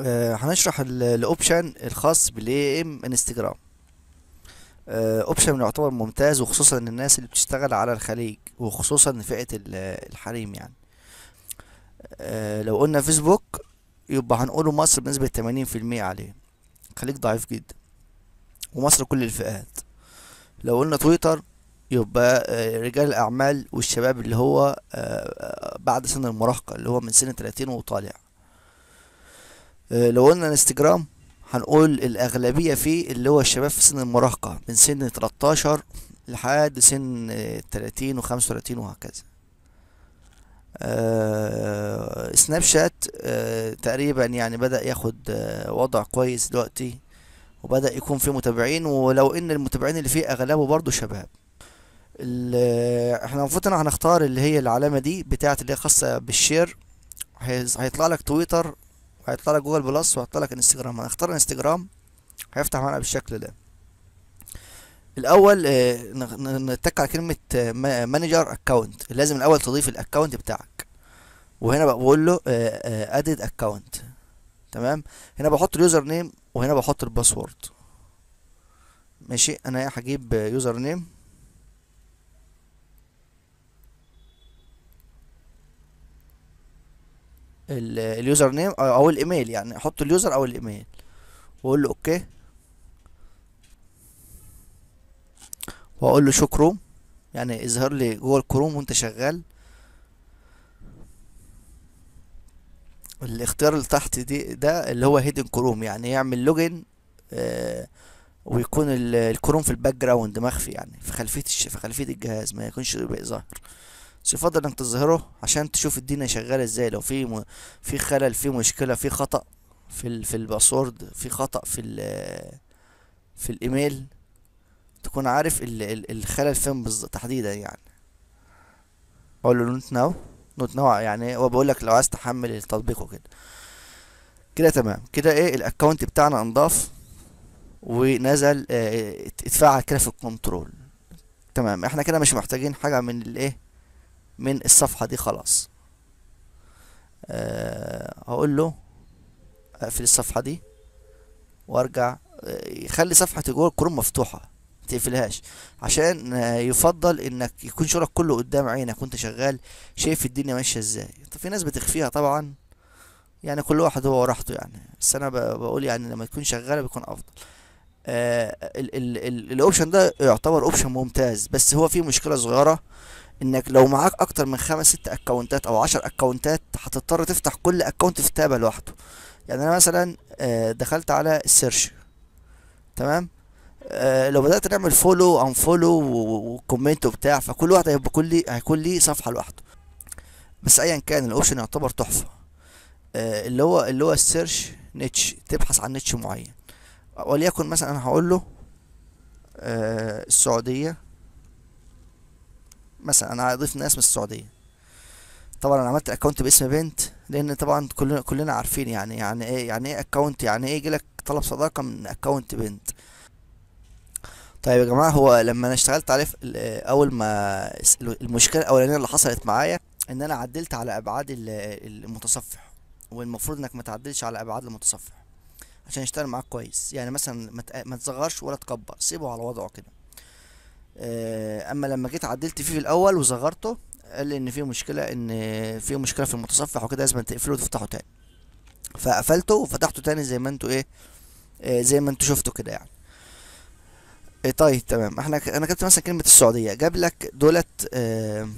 آه، هنشرح الاوبشن الخاص بالاي ام انستجرام اوبشن يعتبر ممتاز وخصوصا للناس اللي بتشتغل على الخليج وخصوصا فئه الحريم يعني آه، لو قلنا فيسبوك يبقى هنقوله مصر بنسبه 80% عليه الخليج ضعيف جدا ومصر كل الفئات لو قلنا تويتر يبقى آه، رجال الاعمال والشباب اللي هو بعد سن المراهقه اللي هو من سن 30 وطالع آه، لو قلنا انستجرام هنقول الاغلبيه فيه اللي هو الشباب في سن المراهقه من سن 13 لحد سن 30 و35 وهكذا آه سناب شات آه تقريبا يعني بدأ ياخد آه وضع كويس دلوقتي وبدأ يكون فيه متابعين ولو ان المتابعين اللي فيه اغلبه برضه شباب آه، احنا المفروض هنختار اللي هي العلامة دي بتاعت اللي هي خاصة بالشير هيطلع لك تويتر هيطلع لك جوجل بلس وهيطلع لك انستجرام هنختار انستجرام هيفتح معانا بالشكل ده الاول آه، نتك على كلمه آه، مانجر اكونت لازم الاول تضيف الاكونت بتاعك وهنا بقول له ادد آه، اكونت تمام هنا بحط اليوزر نيم وهنا بحط الباسورد ماشي انا هجيب يوزر نيم اليوزر نيم او الايميل يعني احط اليوزر او الايميل واقول له اوكي واقول له شكرا يعني اظهر لي جوه الكروم وانت شغال الاختيار اللي تحت دي ده اللي هو هيدن كروم يعني يعمل لوجن آه ويكون الكروم في الباك جراوند مخفي يعني في خلفيه في خلفيه الجهاز ما يكونش ظاهر بس يفضل انك تظهره عشان تشوف الدنيا شغاله ازاي لو في م... في خلل في مشكله في خطا في ال... في الباسورد في خطا في ال... في الايميل تكون عارف ال... ال... الخلل فين بالظبط تحديدا يعني اقول له نوت ناو نوت ناو يعني هو بيقول لك لو عايز تحمل التطبيق وكده كده تمام كده ايه الاكونت بتاعنا انضاف ونزل اه اتفعل كده في الكنترول تمام احنا كده مش محتاجين حاجه من الايه من الصفحة دي خلاص أه هقول له اقفل الصفحة دي وارجع آه، يخلي صفحة جوجل كروم مفتوحة متقفلهاش عشان آه، يفضل انك يكون شغلك كله قدام عينك وانت شغال شايف الدنيا ماشية ازاي طب في ناس بتخفيها طبعا يعني كل واحد هو راحته يعني بس انا بقول يعني لما تكون شغالة بيكون افضل آه الاوبشن ده يعتبر اوبشن ممتاز بس هو فيه مشكلة صغيرة انك لو معاك اكتر من خمس ست اكونتات او عشر اكونتات هتضطر تفتح كل اكونت في تابه لوحده يعني انا مثلا آه، دخلت على السيرش تمام آه، لو بدات نعمل فولو ان فولو وكومنت وبتاع فكل واحد هيبقى كل هيكون ليه صفحه لوحده بس ايا كان الاوبشن يعتبر تحفه آه، اللي هو اللي هو السيرش نيتش تبحث عن نيتش معين وليكن مثلا انا هقول له السعوديه مثلا انا هضيف ناس من السعوديه طبعا انا عملت اكونت باسم بنت لان طبعا كلنا كلنا عارفين يعني يعني ايه يعني ايه اكونت يعني ايه يجيلك طلب صداقه من اكونت بنت طيب يا جماعه هو لما انا اشتغلت عليه اول ما المشكله الاولانيه اللي حصلت معايا ان انا عدلت على ابعاد المتصفح والمفروض انك ما تعدلش على ابعاد المتصفح عشان يشتغل معاك كويس يعني مثلا ما تصغرش ولا تكبر سيبه على وضعه كده آه، اما لما جيت عدلت فيه في الاول وصغرته قال لي ان في مشكله ان في مشكله في المتصفح وكده لازم تقفله وتفتحه تاني فقفلته وفتحته تاني زي ما انتوا ايه آه، زي ما انتوا شفتوا كده يعني إيه طيب تمام احنا انا كتبت مثلا كلمه السعوديه جاب لك دولت اه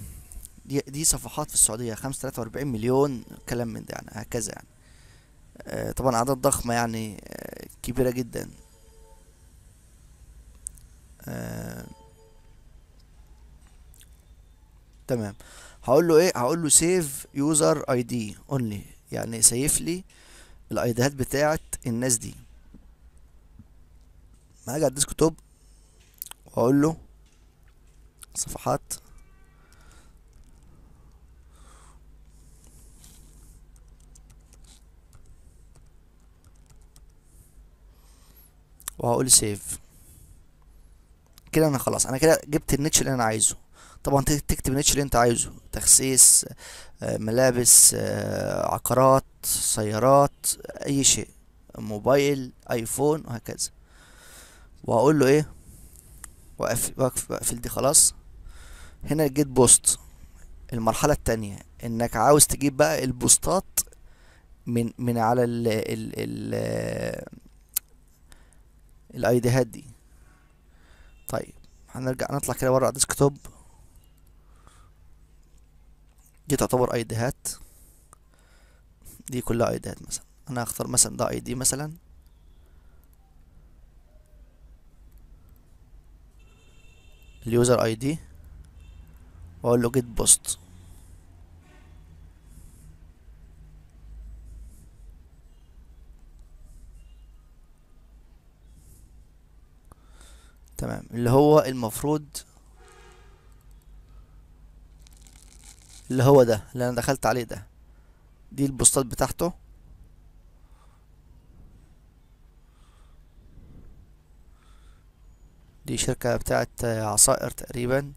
دي, دي صفحات في السعوديه واربعين مليون كلام من ده يعني هكذا يعني اه طبعا اعداد ضخمه يعني اه كبيره جدا آه، تمام هقول له ايه هقول له سيف يوزر اي دي اونلي يعني سيف لي الايديهات بتاعه الناس دي هاجي على الديسكتوب واقول له صفحات وهقول سيف كده انا خلاص انا كده جبت النيتش اللي انا عايزه طبعا تكتب النيتش اللي انت عايزه تخسيس آه، ملابس آه، عقارات سيارات اي شيء موبايل ايفون وهكذا واقول له ايه واقفل دي خلاص هنا جيت بوست المرحله التانية انك عاوز تجيب بقى البوستات من من على ال ال ال آه، الايديهات دي طيب هنرجع نطلع كده بره على الديسكتوب دي تعتبر ايديهات دي كلها ايديهات مثلا انا هختار مثلا ده اي دي مثلا اليوزر اي دي واقول له جيت بوست تمام اللي هو المفروض اللي هو ده اللي انا دخلت عليه ده دي البوستات بتاعته دي شركة بتاعت عصائر تقريبا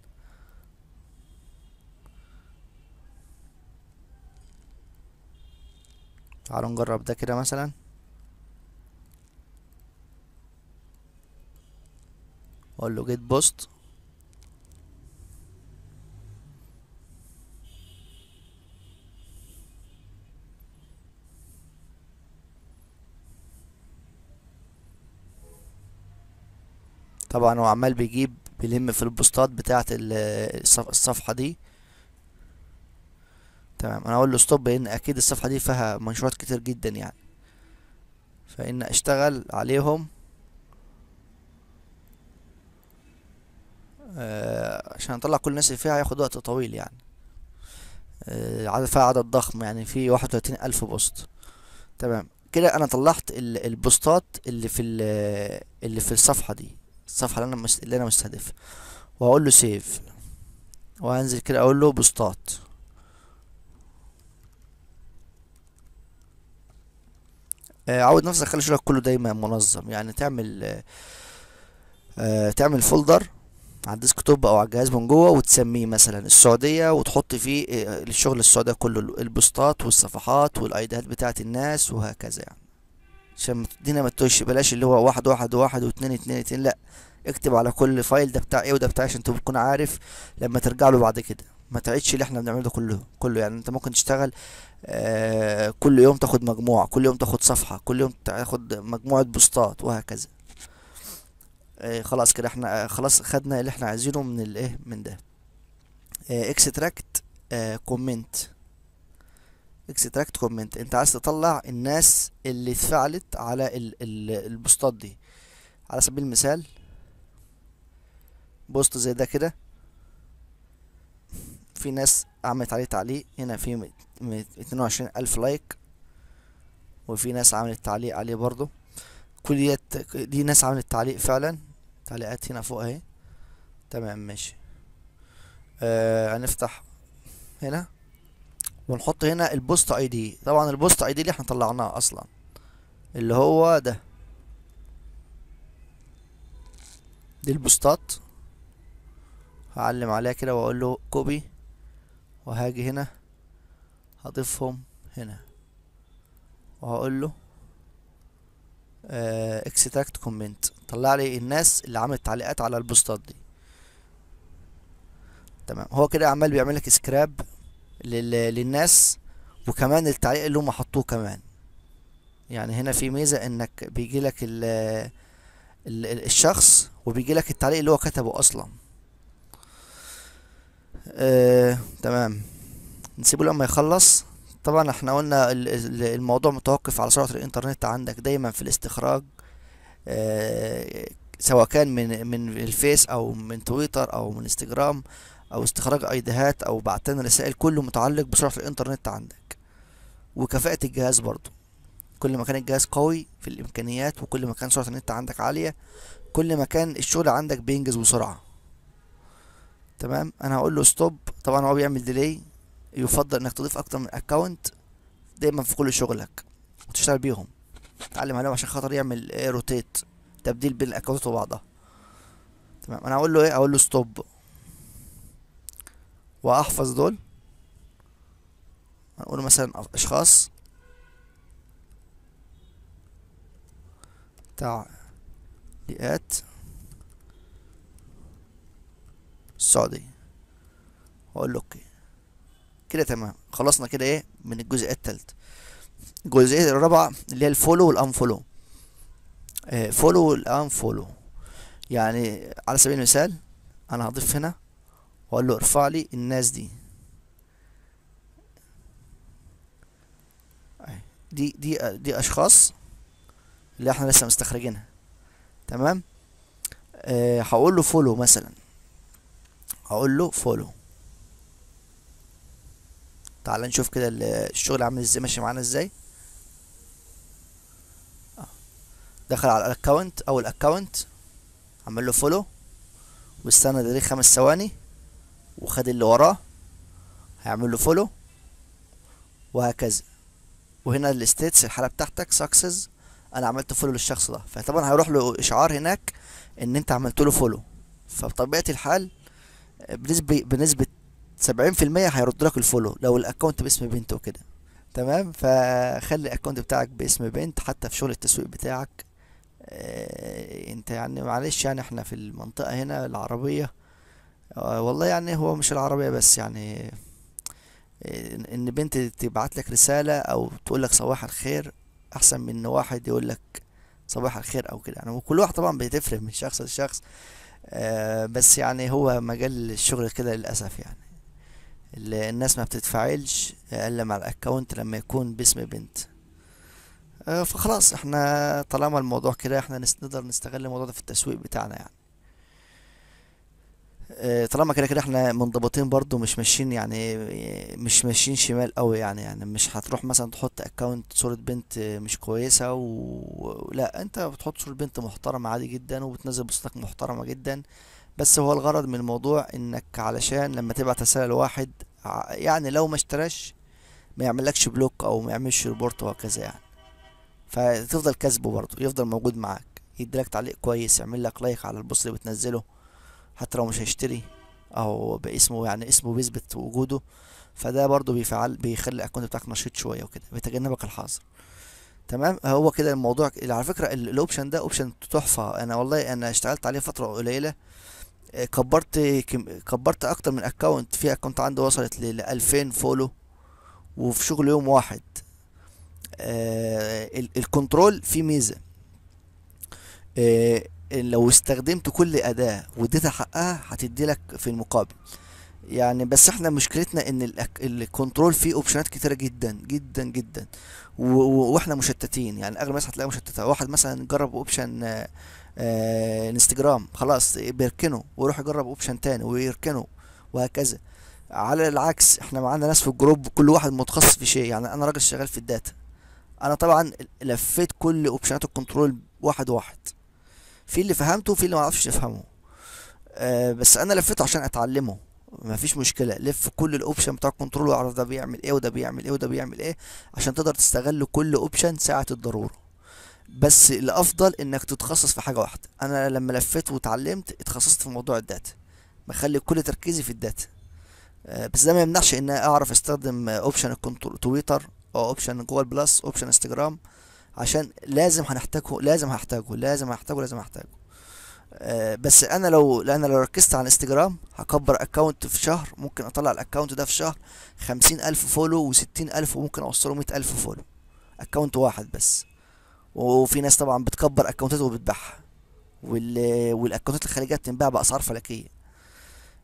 تعالوا نجرب ده كده مثلا اقول له جيت بوست طبعا هو عمال بيجيب بيلم في البوستات بتاعة الصفحة دي تمام انا اقول له ستوب لان اكيد الصفحة دي فيها منشورات كتير جدا يعني فان اشتغل عليهم آه عشان اطلع كل الناس اللي فيها هياخد وقت طويل يعني آه عدد فيها عدد ضخم يعني في واحد وتلاتين الف بوست تمام كده انا طلعت البوستات اللي في اللي في الصفحة دي الصفحه اللي انا مش... اللي انا مستهدفها واقول له سيف وهنزل كده اقول له بوستات آه عود نفسك خلي شغلك كله دايما منظم يعني تعمل آه تعمل فولدر على الديسكتوب او على الجهاز من جوه وتسميه مثلا السعوديه وتحط فيه آه، الشغل السعوديه كله البوستات والصفحات والايديهات بتاعت الناس وهكذا يعني عشان الدنيا ما تتوش بلاش اللي هو واحد واحد واحد واتنين اتنين اتنين لا اكتب على كل فايل ده بتاع ايه وده بتاع عشان تكون عارف لما ترجع له بعد كده ما تعيدش اللي احنا بنعمله ده كله كله يعني انت ممكن تشتغل آه كل يوم تاخد مجموعة كل يوم تاخد صفحة كل يوم تاخد مجموعة بوستات وهكذا آه خلاص كده احنا آه خلاص خدنا اللي احنا عايزينه من الايه من ده اكستراكت آه كومنت اكستراكت كومنت انت عايز تطلع الناس اللي اتفعلت على ال ال البوستات دي على سبيل المثال بوست زي ده كده في ناس عملت عليه تعليق هنا في اتنين وعشرين الف لايك وفي ناس عملت تعليق عليه برضو كل دي ناس عملت تعليق فعلا تعليقات هنا فوق اهي تمام ماشي آه هنفتح هنا ونحط هنا البوست اي دي طبعا البوست اي دي اللي احنا طلعناه اصلا اللي هو ده دي البوستات هعلم عليها كده واقول له كوبي وهاجي هنا هضيفهم هنا وهقول له اكستراكت آه، كومنت طلع لي الناس اللي عملت تعليقات على البوستات دي تمام هو كده عمال بيعمل لك سكراب للناس وكمان التعليق اللي هم حطوه كمان يعني هنا في ميزه انك بيجي لك ال الـ الشخص وبيجي لك التعليق اللي هو كتبه اصلا آه، تمام نسيبه لما يخلص طبعا احنا قلنا الموضوع متوقف على سرعه الانترنت عندك دايما في الاستخراج آه، سواء كان من من الفيس او من تويتر او من انستجرام او استخراج ايديهات او بعتنا رسائل كله متعلق بسرعه الانترنت عندك وكفاءه الجهاز برضو كل ما كان الجهاز قوي في الامكانيات وكل ما كان سرعه النت عندك عاليه كل ما كان الشغل عندك بينجز بسرعه تمام انا هقول له ستوب طبعا هو بيعمل ديلي يفضل انك تضيف اكتر من اكونت دايما في كل شغلك وتشتغل بيهم اتعلم عليهم عشان خاطر يعمل روتيت آه، تبديل بين الاكونتات وبعضها تمام انا هقول له ايه اقول له ستوب واحفظ دول هنقول مثلا اشخاص تعليقات السعودية واقول له اوكي كده تمام خلصنا كده ايه من الجزئية التالتة الجزئية الرابعة اللي هي الفولو والانفولو آه، فولو والانفولو يعني على سبيل المثال انا هضيف هنا واقول له ارفع لي الناس دي دي دي دي اشخاص اللي احنا لسه مستخرجينها تمام أه هقول له فولو مثلا هقول له فولو تعال نشوف كده الشغل عامل ازاي ماشي معانا ازاي آه. دخل على الاكونت اول اكونت عمل له فولو واستنى تاريخ خمس ثواني وخد اللي وراه هيعمل له فولو وهكذا وهنا الستيتس الحاله بتاعتك سكسس انا عملت فولو للشخص ده فطبعا هيروح له اشعار هناك ان انت عملت له فولو فبطبيعه الحال بنسبه بنسبه 70% هيرد لك الفولو لو الاكونت باسم بنت وكده تمام فخلي الاكونت بتاعك باسم بنت حتى في شغل التسويق بتاعك آه، انت يعني معلش يعني احنا في المنطقه هنا العربيه آه، والله يعني هو مش العربية بس يعني ان بنت تبعت لك رسالة او تقول لك صباح الخير احسن من ان واحد يقول لك صباح الخير او كده يعني وكل واحد طبعا بتفرق من شخص لشخص آه، بس يعني هو مجال الشغل كده للاسف يعني الناس ما بتتفاعلش الا مع الاكونت لما يكون باسم بنت آه، فخلاص احنا طالما الموضوع كده احنا نقدر نستغل الموضوع ده في التسويق بتاعنا يعني آه، طالما كده كده احنا منضبطين برضو مش ماشيين يعني مش ماشيين شمال قوي يعني يعني مش هتروح مثلا تحط اكونت صورة بنت مش كويسة و... لا انت بتحط صورة بنت محترمة عادي جدا وبتنزل بوستك محترمة جدا بس هو الغرض من الموضوع انك علشان لما تبعت رسالة لواحد يعني لو ما اشتراش ما يعملكش بلوك او ما يعملش ريبورت وهكذا يعني فتفضل كذبه برضه يفضل موجود معاك يديلك تعليق كويس يعمل لك لايك على البوست اللي بتنزله حتى لو مش هيشتري او باسمه يعني اسمه بيثبت وجوده فده برضو بيفعل بيخلي الاكونت بتاعك نشيط شويه وكده بيتجنبك الحظر تمام هو كده الموضوع على فكره الاوبشن ده اوبشن تحفه انا والله انا اشتغلت عليه فتره قليله آه، كبرت كبرت اكتر من اكونت في اكونت عندي وصلت ل 2000 فولو وفي شغل يوم واحد آه الكنترول فيه ميزه آه لو استخدمت كل اداه واديتها حقها هتدي لك في المقابل يعني بس احنا مشكلتنا ان الكنترول فيه اوبشنات كتيره جدا جدا جدا واحنا مشتتين يعني اغلب الناس هتلاقيها مشتته واحد مثلا جرب اوبشن آه، آه، انستجرام خلاص بيركنه ويروح يجرب اوبشن تاني ويركنه وهكذا على العكس احنا معانا ناس في الجروب كل واحد متخصص في شيء يعني انا راجل شغال في الداتا انا طبعا لفيت كل اوبشنات الكنترول واحد واحد في اللي فهمته وفي اللي ما اعرفش افهمه أه بس انا لفيت عشان اتعلمه مفيش مشكله لف كل الاوبشن بتاع الكنترول واعرف ده بيعمل ايه وده بيعمل ايه وده بيعمل ايه عشان تقدر تستغل كل اوبشن ساعه الضروره بس الافضل انك تتخصص في حاجه واحده انا لما لفيت واتعلمت اتخصصت في موضوع الداتا بخلي كل تركيزي في الداتا آه، بس ده ما يمنعش ان اعرف استخدم اوبشن الكنترول تويتر او اوبشن جوجل بلس اوبشن انستجرام عشان لازم هنحتاجه لازم هحتاجه لازم هحتاجه لازم هحتاجه أه بس انا لو انا لو ركزت على الانستجرام هكبر اكونت في شهر ممكن اطلع الاكونت ده في شهر خمسين الف فولو وستين الف وممكن اوصله مية الف فولو اكونت واحد بس وفي ناس طبعا بتكبر اكونتات وبتبيعها والاكونتات الخارجيه بتنباع باسعار فلكيه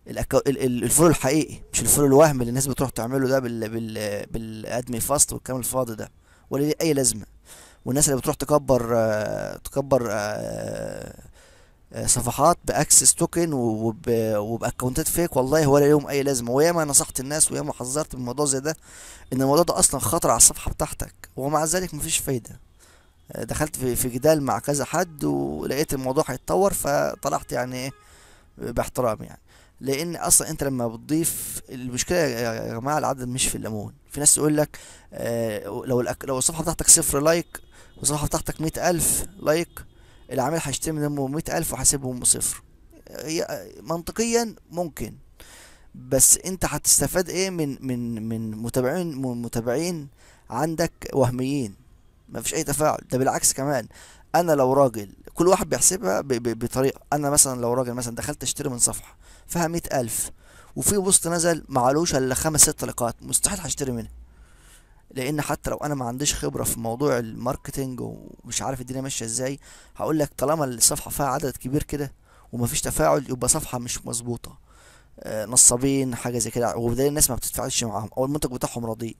الأكو... الفولو الحقيقي مش الفولو الوهم اللي الناس بتروح تعمله ده بال بال بالادمي فاست والكلام الفاضي ده ولا اي لازمه والناس اللي بتروح تكبر تكبر آه، آه، صفحات باكسس توكن وباكونتات فيك والله ولا يوم اي لازمه وياما نصحت الناس وياما حذرت من موضوع زي ده ان الموضوع ده اصلا خطر على الصفحه بتاعتك ومع ذلك مفيش فايده آه، دخلت في جدال مع كذا حد ولقيت الموضوع هيتطور فطلعت يعني ايه باحترام يعني لان اصلا انت لما بتضيف المشكله يا جماعه العدد مش في الليمون في ناس تقول لك لو لو الصفحه بتاعتك صفر لايك والصفحة بتاعتك مئة ألف لايك العميل هيشتري منه مئة ألف وهسيبهم صفر هي منطقيا ممكن بس انت هتستفاد ايه من من من متابعين من متابعين عندك وهميين مفيش اي تفاعل ده بالعكس كمان انا لو راجل كل واحد بيحسبها بطريقه انا مثلا لو راجل مثلا دخلت اشتري من صفحه فيها مئة ألف وفي بوست نزل معلوش الا خمس ست لقاءات مستحيل هشتري منها لان حتى لو انا ما عنديش خبره في موضوع الماركتنج ومش عارف الدنيا ماشيه ازاي هقول لك طالما الصفحه فيها عدد كبير كده ومفيش تفاعل يبقى صفحه مش مظبوطه آه، نصابين حاجه زي كده وبالتالي الناس ما بتتفاعلش معاهم او المنتج بتاعهم رضيء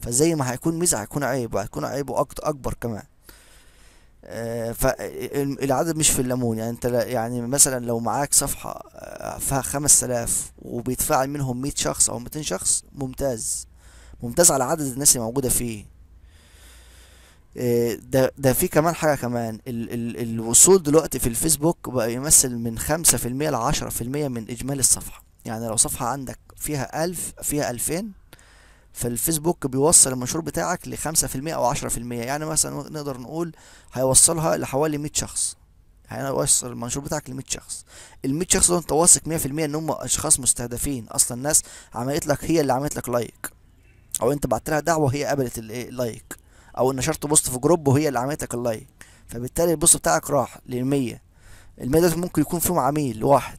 فزي ما هيكون ميزه هيكون عيب وهيكون عيب اكبر كمان آه، فالعدد مش في الليمون يعني انت يعني مثلا لو معاك صفحه آه، فيها 5000 وبيتفاعل منهم 100 شخص او 200 شخص ممتاز ممتاز على عدد الناس اللي موجوده فيه آه، ده ده في كمان حاجه كمان ال ال الوصول دلوقتي في الفيسبوك بقى يمثل من خمسة في المية لعشرة في المية من اجمالي الصفحه يعني لو صفحه عندك فيها ألف فيها ألفين فالفيسبوك بيوصل المنشور بتاعك لخمسة في المية او عشرة في المية يعني مثلا نقدر نقول هيوصلها لحوالي مية شخص هيوصل يعني المنشور بتاعك 100 شخص 100 شخص دول انت واثق 100% ان هم اشخاص مستهدفين اصلا الناس عملت لك هي اللي عملت لك لايك او انت بعت لها دعوه وهي قبلت اللايك او نشرت بوست في جروب وهي اللي عملتك اللايك فبالتالي البوست بتاعك راح لل100 ال100 دول ممكن يكون فيهم عميل واحد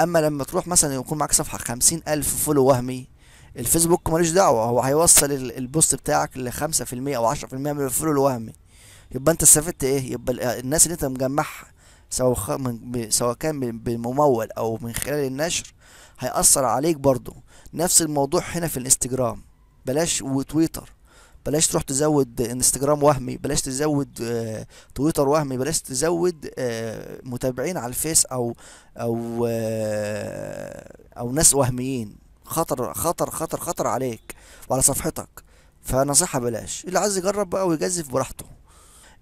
اما لما تروح مثلا يكون معاك صفحه خمسين الف فولو وهمي الفيسبوك ملوش دعوه هو هيوصل البوست بتاعك لخمسة في المية او عشرة في المية من الفولو الوهمي يبقى انت استفدت ايه يبقى آه، الناس اللي انت مجمعها سواء من سواء كان بالممول او من خلال النشر هيأثر عليك برضه نفس الموضوع هنا في الانستجرام بلاش وتويتر بلاش تروح تزود انستجرام وهمي بلاش تزود آه تويتر وهمي بلاش تزود آه متابعين على الفيس او او آه او ناس وهميين خطر خطر خطر خطر عليك وعلى صفحتك فنصيحه بلاش اللي عايز يجرب بقى ويجذف براحته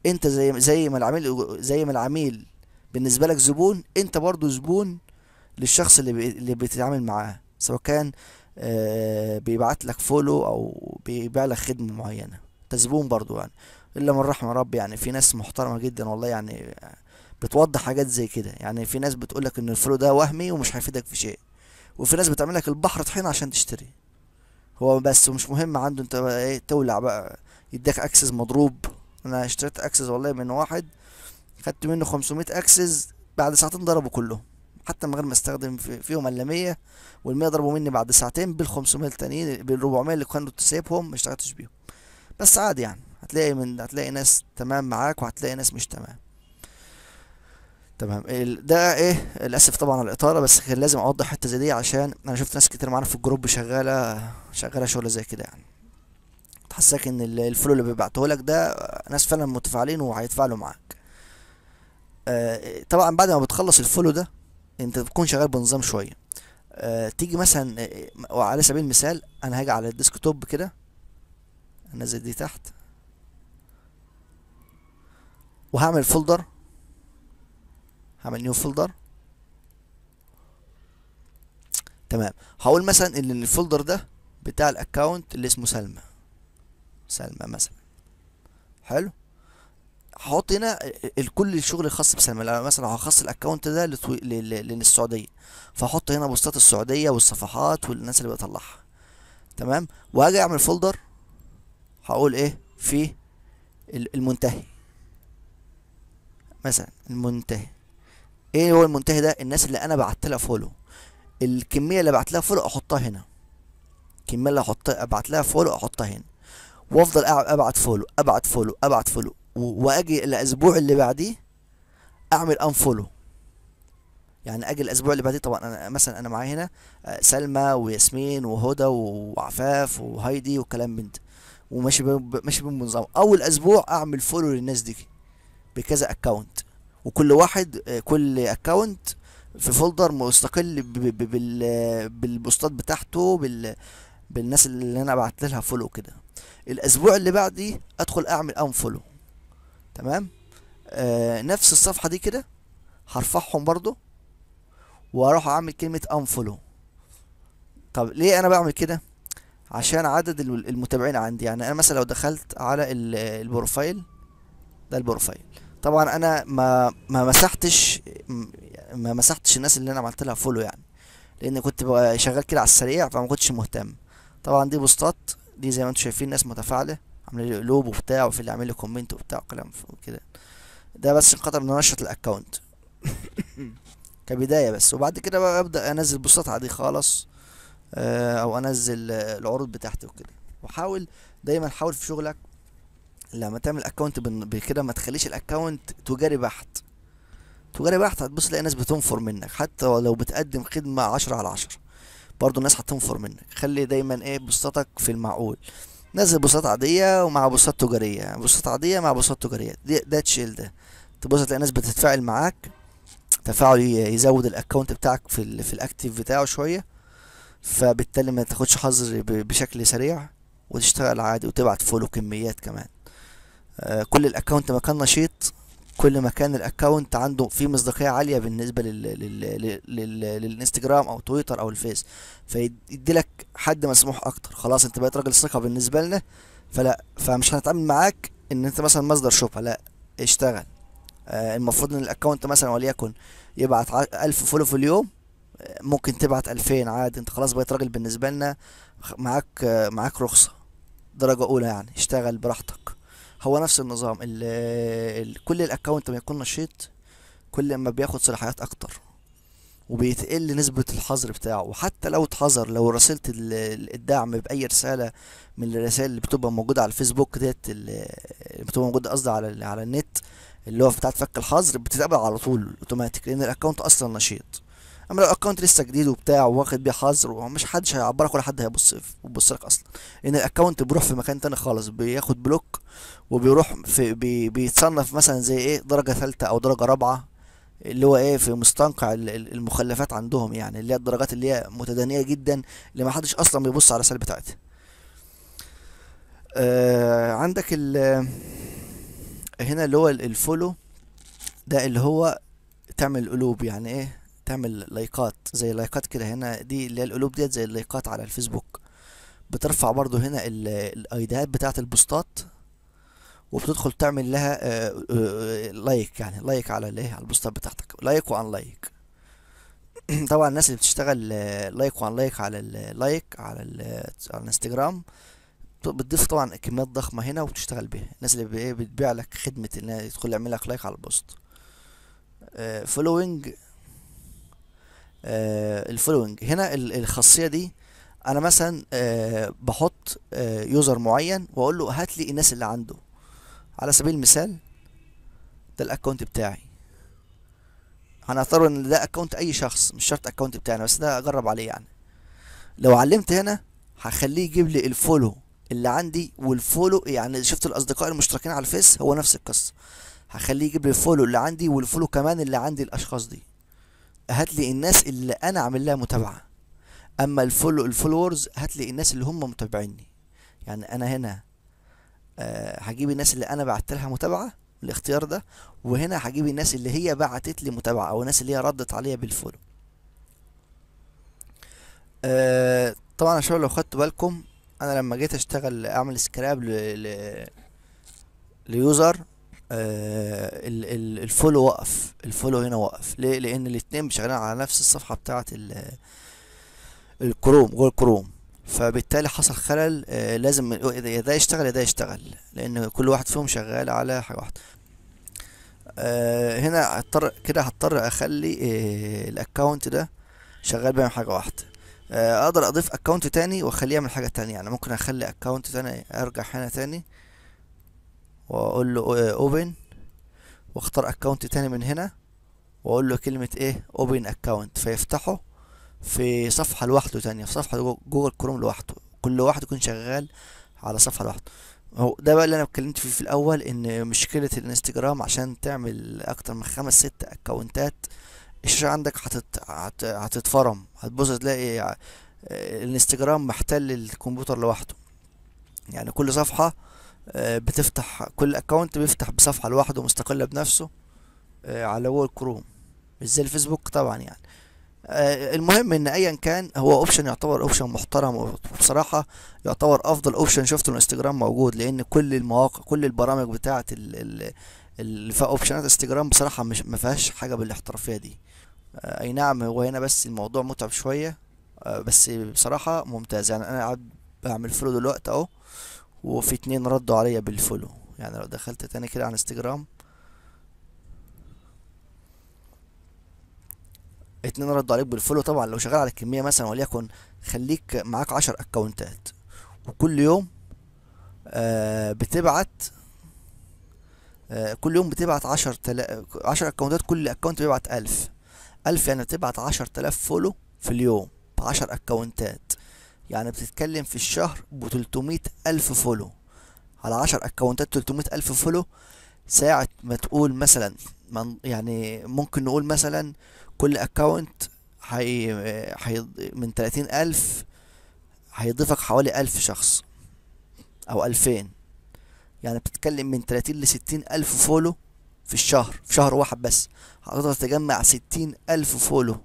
انت زي زي ما العميل زي ما العميل بالنسبه لك زبون انت برضو زبون للشخص اللي اللي بتتعامل معاه سواء كان آه، بيبعت لك فولو او بيبيع لك خدمه معينه تزبون برضو يعني الا من رحم ربي يعني في ناس محترمه جدا والله يعني آه، بتوضح حاجات زي كده يعني في ناس بتقول لك ان الفولو ده وهمي ومش هيفيدك في شيء وفي ناس بتعمل لك البحر طحين عشان تشتري هو بس ومش مهم عنده انت بقى ايه تولع بقى يديك اكسس مضروب انا اشتريت اكسس والله من واحد خدت منه 500 اكسس بعد ساعتين ضربوا كلهم حتى من غير ما استخدم فيهم الا 100 وال100 ضربوا مني بعد ساعتين بال500 التانيين بال400 اللي كنت سايبهم ما اشتغلتش بيهم بس عادي يعني هتلاقي من هتلاقي ناس تمام معاك وهتلاقي ناس مش تمام تمام ده ايه للاسف طبعا على الاطاله بس كان لازم اوضح حته زي دي عشان انا شفت ناس كتير معانا في الجروب شغاله شغاله شغل زي كده يعني تحسك ان الفلو اللي بيبعته لك ده ناس فعلا متفاعلين وهيتفاعلوا معاك آه، طبعا بعد ما بتخلص الفلو ده انت بتكون شغال بنظام شويه أه تيجي مثلا آه، آه، على سبيل المثال انا هاجي على الديسكتوب كده انزل دي تحت وهعمل فولدر هعمل نيو فولدر تمام هقول مثلا ان الفولدر ده بتاع الاكونت اللي اسمه سلمى سلمى مثلا حلو هحط هنا كل الشغل الخاص بسلمى مثلا هخص الاكونت ده ل... ل... للسعوديه فاحط هنا بوستات السعوديه والصفحات والناس اللي بطلعها تمام واجي اعمل فولدر هقول ايه في المنتهي مثلا المنتهي ايه هو المنتهي ده الناس اللي انا بعت لها فولو الكميه اللي بعت لها فولو احطها هنا الكميه اللي احط ابعت لها فولو احطها هنا وافضل ابعت فولو ابعت فولو ابعت فولو واجي الاسبوع اللي بعديه اعمل انفولو يعني اجي الاسبوع اللي بعديه طبعا انا مثلا انا معايا هنا آه، سلمى وياسمين وهدى وعفاف وهايدي وكلام من ده وماشي ماشي بالنظام اول اسبوع اعمل فولو للناس دي بكذا اكونت وكل واحد آه، كل اكونت في فولدر مستقل بالبوستات بتاعته بال بالناس اللي انا بعت لها فولو كده الاسبوع اللي بعديه ادخل اعمل ان فولو تمام آه نفس الصفحه دي كده هرفعهم برضو واروح اعمل كلمه انفولو طب ليه انا بعمل كده عشان عدد المتابعين عندي يعني انا مثلا لو دخلت على البروفايل ده البروفايل طبعا انا ما ما مسحتش ما مسحتش الناس اللي انا عملت لها فولو يعني لان كنت شغال كده على السريع فما كنتش مهتم طبعا دي بوستات دي زي ما انتم شايفين ناس متفاعله عامل لي قلوب وبتاع وفي اللي عامل لي كومنت وبتاع وكلام وكده ده بس خاطر ان انا انشط الاكونت كبدايه بس وبعد كده بقى ابدا انزل بوستات عادي خالص آه، او انزل آه، العروض بتاعتي وكده وحاول دايما حاول في شغلك لما تعمل اكونت بكده ما تخليش الاكونت تجاري بحت تجاري بحت هتبص تلاقي ناس بتنفر منك حتى لو بتقدم خدمه عشرة على عشرة برضو الناس هتنفر منك خلي دايما ايه بوستاتك في المعقول نزل بوستات عاديه ومع بوستات تجاريه بوستات عاديه مع بوستات تجاريه ده تشيل ده تبص تلاقي ناس بتتفاعل معاك تفاعل يزود الاكونت بتاعك في الـ في الاكتيف بتاعه شويه فبالتالي ما تاخدش حظر بشكل سريع وتشتغل عادي وتبعت فولو كميات كمان آه كل الاكونت مكان نشيط كل ما كان الاكونت عنده فيه مصداقيه عاليه بالنسبه لل... لل... لل... للانستجرام او تويتر او الفيس فيدي لك حد مسموح اكتر خلاص انت بقيت راجل ثقه بالنسبه لنا فلا فمش هنتعامل معاك ان انت مثلا مصدر شبهه لا اشتغل آه المفروض ان الاكونت مثلا وليكن يبعت 1000 فولو في اليوم آه، ممكن تبعت 2000 عادي انت خلاص بقيت راجل بالنسبه لنا معاك آه، معاك رخصه درجه اولى يعني اشتغل براحتك هو نفس النظام ال الـ كل الاكونت لما يكون نشيط كل ما بياخد صلاحيات اكتر وبيتقل نسبة الحظر بتاعه وحتى لو اتحظر لو راسلت الدعم بأي رسالة من الرسائل اللي بتبقى موجودة على الفيسبوك ديت اللي بتبقى موجودة قصدي على على النت اللي هو بتاعت فك الحظر بتتقبل على طول اوتوماتيك لأن الأكونت أصلا نشيط اما لو الاكونت لسه جديد وبتاع واخد بيه حظر ومش حدش هيعبرك ولا حد هيبص بيبص لك اصلا لان الاكونت بيروح في مكان تاني خالص بياخد بلوك وبيروح في بي بيتصنف مثلا زي ايه درجه ثالثه او درجه رابعه اللي هو ايه في مستنقع المخلفات عندهم يعني اللي هي الدرجات اللي هي متدنيه جدا اللي ما حدش اصلا بيبص على الرسائل بتاعتها آه عندك ال هنا اللي هو الفولو ده اللي هو تعمل قلوب يعني ايه بتعمل لايكات زي لايكات كده هنا دي اللي هي القلوب ديت زي اللايكات على الفيسبوك بترفع برضو هنا الايديهات بتاعه البوستات وبتدخل تعمل لها آه، آه، آه، لايك يعني لايك على الايه على البوستات بتاعتك لايك وان لايك طبعا الناس اللي بتشتغل لايك وان لايك على اللايك على الانستجرام بتضيف طبعا كميات ضخمه هنا وبتشتغل بيها الناس اللي إيه، بتبيع لك خدمه انها تدخل يعمل لك لايك على البوست فولوينج آه، الفولوينج هنا الخاصيه دي انا مثلا آه، بحط آه، يوزر معين واقول له هات لي الناس اللي عنده على سبيل المثال ده الاكونت بتاعي هنعتبر ان ده اكونت اي شخص مش شرط اكونت بتاعنا بس ده اجرب عليه يعني لو علمت هنا هخليه يجيب لي الفولو اللي عندي والفولو يعني شفت الاصدقاء المشتركين على الفيس هو نفس القصه هخليه يجيب لي الفولو اللي عندي والفولو كمان اللي عندي الاشخاص دي هات لي الناس اللي انا عامل لها متابعه اما الفولو الفولورز هات لي الناس اللي هم متابعيني يعني انا هنا آه، هجيب الناس اللي انا بعت لها متابعه الاختيار ده وهنا هجيب الناس اللي هي بعتت لي متابعه او الناس اللي هي ردت عليا بالفولو طبعا آه، طبعا عشان لو خدتوا بالكم انا لما جيت اشتغل اعمل سكراب ل... ليوزر آه، الفولو وقف الفولو هنا وقف ليه لان الاتنين شغالين على نفس الصفحه بتاعه الكروم جوجل الكروم فبالتالي حصل خلل آه، لازم يا ده يشتغل يا ده يشتغل لان كل واحد فيهم شغال على حاجه واحده آه، هنا هضطر كده هضطر اخلي الاكونت ده شغال بيعمل حاجه واحده اقدر اضيف اكونت تاني واخليه يعمل حاجه تانية يعني ممكن اخلي اكونت تاني ارجع هنا تاني واقول له اوبن آه، واختار اكونت تاني من هنا واقول له كلمة ايه اوبن اكونت فيفتحه في صفحة لوحده تانية في صفحة جوجل كروم لوحده كل واحد يكون شغال على صفحة لوحده هو ده بقى اللي انا اتكلمت فيه في الاول ان مشكلة الانستجرام عشان تعمل اكتر من خمس ست اكونتات الشاشة عندك هتت... هت... هتتفرم هتبص تلاقي آه، الانستجرام محتل الكمبيوتر لوحده يعني كل صفحة آه، بتفتح كل اكونت بيفتح بصفحه لوحده مستقله بنفسه آه، على جوجل كروم مش زي الفيسبوك طبعا يعني آه، المهم ان ايا كان هو اوبشن يعتبر اوبشن محترم وبصراحه يعتبر افضل اوبشن شفته الانستجرام موجود لان كل المواقع كل البرامج بتاعه اللي فيها اوبشنات انستجرام بصراحه مش ما فيهاش حاجه بالاحترافيه دي اي نعم هو هنا بس الموضوع متعب شويه بس بصراحه ممتاز يعني انا قاعد بعمل فولو دلوقتي اهو وفي اتنين ردوا عليا بالفولو يعني لو دخلت تاني كده على انستجرام اتنين ردوا عليك بالفولو طبعا لو شغال على الكمية مثلا وليكن خليك معاك عشر اكونتات وكل يوم آه بتبعت آه، كل يوم بتبعت عشر تلا عشر اكونتات كل اكونت بيبعت الف الف يعني بتبعت عشر تلاف فولو في اليوم بعشر اكونتات يعني بتتكلم في الشهر ب 300 ألف فولو على 10 أكونتات 300 ألف فولو ساعة ما تقول مثلا من يعني ممكن نقول مثلا كل أكونت حي... حي... من 30 ألف هيضيفك حوالي ألف شخص أو ألفين يعني بتتكلم من 30 لستين ألف فولو في الشهر في شهر واحد بس هتقدر تجمع ستين ألف فولو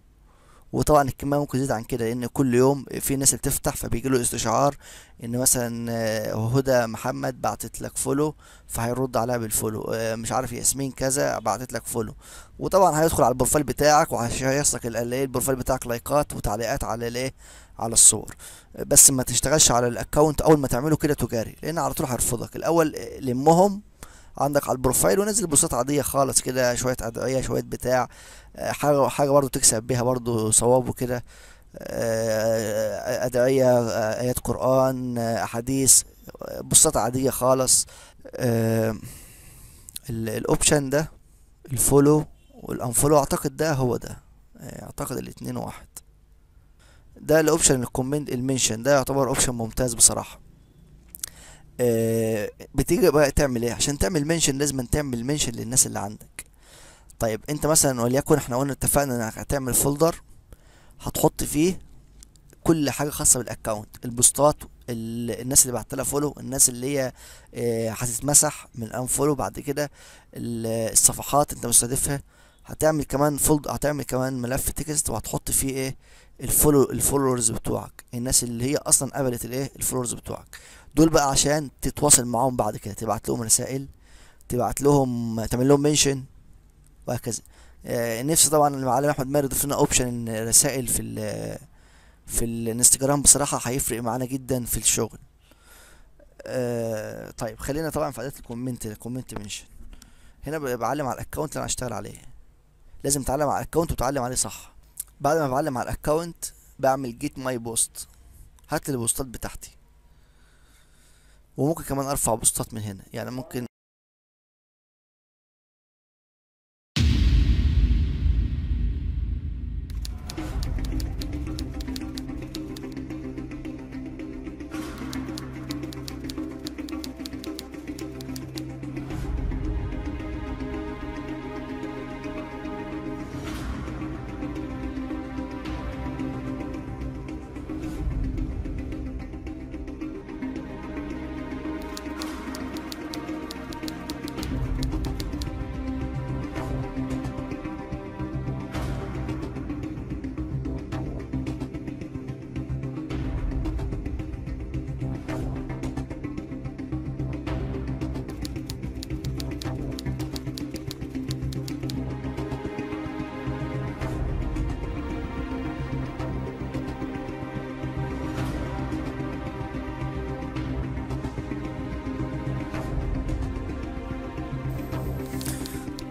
وطبعا الكميه ممكن تزيد عن كده لان كل يوم في ناس بتفتح فبيجي له استشعار ان مثلا آه، هدى محمد بعتت لك فولو فهيرد عليها بالفولو آه، مش عارف ياسمين كذا بعتت لك فولو وطبعا هيدخل على البروفايل بتاعك وهيحصلك البروفايل بتاعك لايكات وتعليقات على الايه على الصور بس ما تشتغلش على الاكونت اول ما تعمله كده تجاري لان على طول هيرفضك الاول آه، لمهم عندك على البروفايل ونزل بوستات عاديه خالص كده شويه ادعيه شويه بتاع آه، حاجه حاجه برضو تكسب بيها برضو ثواب وكده آه، آه، ادعيه ايات قران احاديث بوستات عاديه خالص الاوبشن ده الفولو والانفولو اعتقد ده هو ده اعتقد الاتنين واحد ده الاوبشن الكومنت المنشن ده يعتبر اوبشن ممتاز بصراحه بتيجي بقى تعمل ايه عشان تعمل منشن لازم تعمل منشن للناس اللي عندك طيب انت مثلا وليكن احنا قلنا اتفقنا انك هتعمل فولدر هتحط فيه كل حاجه خاصه بالاكونت البوستات الناس اللي بعت لها فولو الناس اللي هي آه، هتتمسح من ان فولو بعد كده الصفحات انت مستهدفها هتعمل كمان فولد هتعمل كمان ملف تكست وهتحط فيه ايه الفولو الفولورز بتوعك الناس اللي هي اصلا قبلت الايه الفولورز بتوعك دول بقى عشان تتواصل معاهم بعد كده تبعت لهم رسائل تبعت لهم تعمل لهم منشن وهكذا آه، نفسي طبعا المعلم احمد ماهر يضيف لنا اوبشن رسائل في الـ في الانستجرام بصراحه هيفرق معانا جدا في الشغل آه طيب خلينا طبعا في اداه الكومنت الكومنت منشن هنا بعلم على الاكونت اللي انا هشتغل عليه لازم تعلم على الاكونت وتعلم عليه صح بعد ما بعلم على الاكونت بعمل جيت ماي بوست هات لي البوستات بتاعتي وممكن كمان ارفع بوستات من هنا يعني ممكن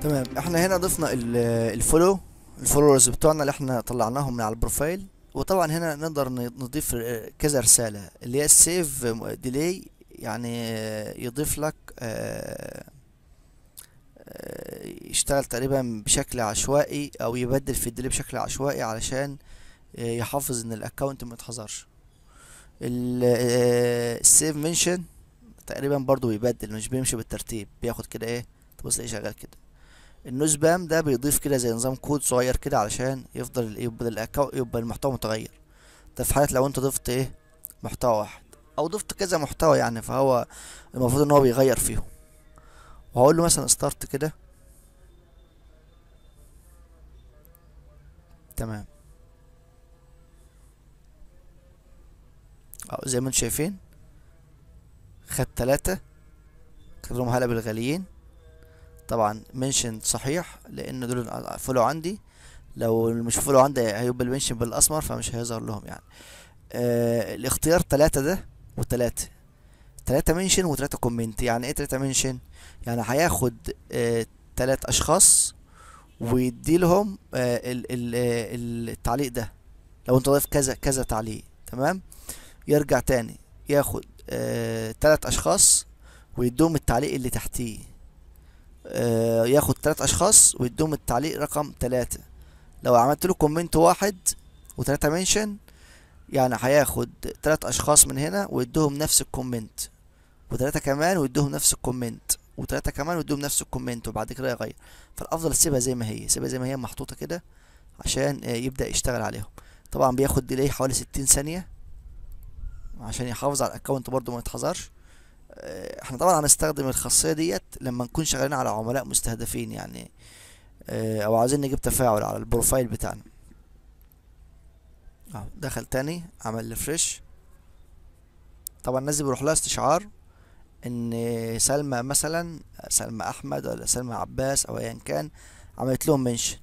تمام احنا هنا ضفنا الفولو الفولورز بتوعنا اللي احنا طلعناهم من على البروفايل وطبعا هنا نقدر نضيف كذا رسالة اللي هي السيف ديلي يعني يضيف لك آه، آه، يشتغل تقريبا بشكل عشوائي او يبدل في الديلي بشكل عشوائي علشان آه، يحافظ ان الاكونت ما يتحذرش السيف منشن تقريبا برضو بيبدل مش بيمشي بالترتيب بياخد كده ايه تبص ايه شغال كده النوز بام ده بيضيف كده زي نظام كود صغير كده علشان يفضل يبقى الاكونت يبقى المحتوى متغير ده في حالة لو انت ضفت ايه محتوى واحد او ضفت كذا محتوى يعني فهو المفروض ان هو بيغير فيهم وهقول له مثلا ستارت كده تمام اهو زي ما انتم شايفين خد تلاتة كتبهم هلا بالغاليين طبعا منشن صحيح لان دول فولو عندي لو مش فولو عندي هيبقى المنشن بالاسمر فمش هيظهر لهم يعني آه الاختيار تلاتة ده وتلاتة تلاتة منشن وتلاتة كومنت يعني ايه تلاتة منشن يعني هياخد آه تلات اشخاص ويديلهم آه ال ال آه، التعليق ده لو انت ضايف كذا كذا تعليق تمام يرجع تاني ياخد آه تلات اشخاص ويدوهم التعليق اللي تحتيه آه، ياخد تلات اشخاص ويدوهم التعليق رقم تلاتة لو عملت له كومنت واحد وتلاتة منشن يعني هياخد تلات اشخاص من هنا ويدوهم نفس الكومنت وتلاتة كمان ويدوهم نفس الكومنت وتلاتة كمان ويدوهم نفس الكومنت وبعد كده يغير فالافضل سيبها زي ما هي سيبها زي ما هي محطوطة كده عشان آه، يبدأ يشتغل عليهم طبعا بياخد ديلي حوالي ستين ثانية عشان يحافظ على الاكونت برضو ما يتحذرش آه، احنا طبعا هنستخدم الخاصيه ديت لما نكون شغالين على عملاء مستهدفين يعني آه، او عايزين نجيب تفاعل على البروفايل بتاعنا اهو دخل تاني عمل ريفرش طبعا الناس دي بيروح لها استشعار ان سلمى مثلا سلمى احمد ولا سلمى عباس او ايا كان عملت لهم منشن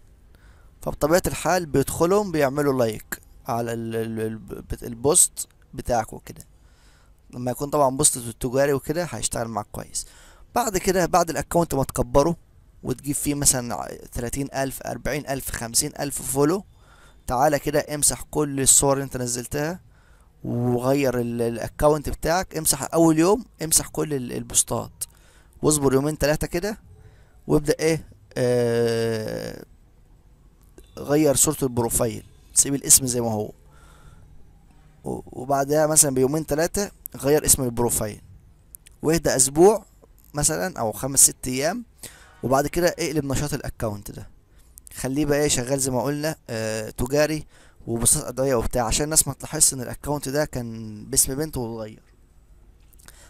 فبطبيعه الحال بيدخلهم بيعملوا لايك على البوست بتاعكم كده لما يكون طبعا بوستد التجاري وكده هيشتغل معاك كويس بعد كده بعد الاكونت ما تكبره وتجيب فيه مثلا 30000 ألف أربعين ألف خمسين ألف فولو تعالى كده امسح كل الصور اللي انت نزلتها وغير الاكونت بتاعك امسح اول يوم امسح كل البوستات واصبر يومين تلاتة كده وابدأ ايه آه غير صورة البروفايل سيب الاسم زي ما هو وبعدها مثلا بيومين تلاتة غير اسم البروفايل واهدى اسبوع مثلا او خمس ست ايام وبعد كده اقلب نشاط الاكونت ده خليه بقى ايه شغال زي ما قلنا آه، تجاري وبصات ادوية وبتاع عشان الناس ما تلاحظش ان الاكونت ده كان باسم بنت واتغير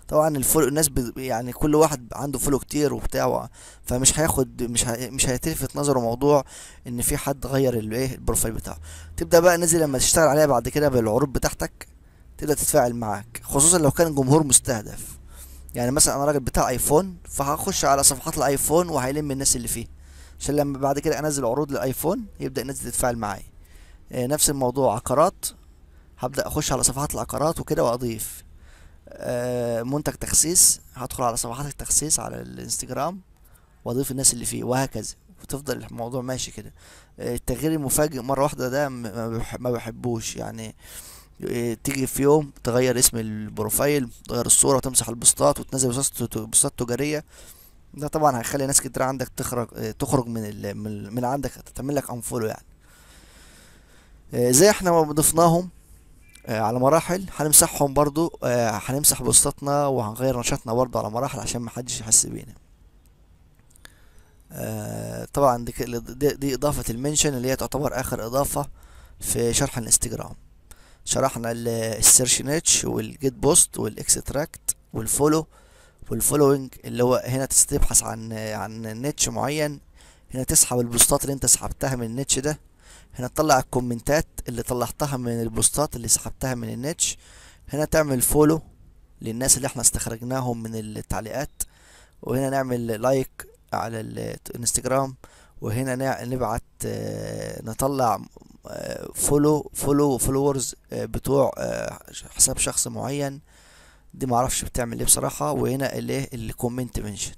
طبعا الفولو الناس يعني كل واحد عنده فولو كتير وبتاع فمش هياخد مش مش هيتلفت نظره موضوع ان في حد غير الايه البروفايل بتاعه تبدا بقى نزل لما تشتغل عليها بعد كده بالعروض بتاعتك تبدا تتفاعل معاك خصوصا لو كان جمهور مستهدف يعني مثلا انا راجل بتاع ايفون فهخش على صفحات الايفون وهيلم الناس اللي فيه عشان لما بعد كده انزل عروض للايفون يبدا الناس تتفاعل معايا آه، نفس الموضوع عقارات هبدا اخش على صفحات العقارات وكده واضيف آه، منتج تخسيس هدخل على صفحات التخسيس على الانستجرام واضيف الناس اللي فيه وهكذا وتفضل الموضوع ماشي كده آه، التغيير المفاجئ مره واحده ده ما بحبوش يعني آه، تيجي في يوم تغير اسم البروفايل تغير الصوره تمسح البوستات وتنزل بوستات تجاريه ده طبعا هيخلي ناس كتير عندك تخرج تخرج من من عندك تعمل لك انفولو يعني زي احنا ما ضفناهم آه، على مراحل هنمسحهم برضو آه، هنمسح بوستاتنا وهنغير نشاطنا برضو على مراحل عشان محدش يحس بينا آه، طبعا دي, دي, دي اضافة المنشن اللي هي تعتبر اخر اضافة في شرح الانستجرام شرحنا السيرش نيتش والجيت بوست والاكستراكت والفولو والفولوينج اللي هو هنا تبحث عن عن نيتش معين هنا تسحب البوستات اللي انت سحبتها من النيتش ده هنا تطلع الكومنتات اللي طلعتها من البوستات اللي سحبتها من النتش هنا تعمل فولو للناس اللي احنا استخرجناهم من التعليقات وهنا نعمل لايك على الانستجرام وهنا نبعت آه، نطلع فولو فولو فولورز بتوع آه، حساب شخص معين دي معرفش بتعمل ايه بصراحة وهنا الايه الكومنت منشن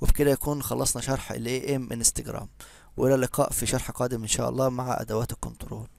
وبكده يكون خلصنا شرح الاي ام انستجرام والى اللقاء في شرح قادم ان شاء الله مع ادوات الكنترول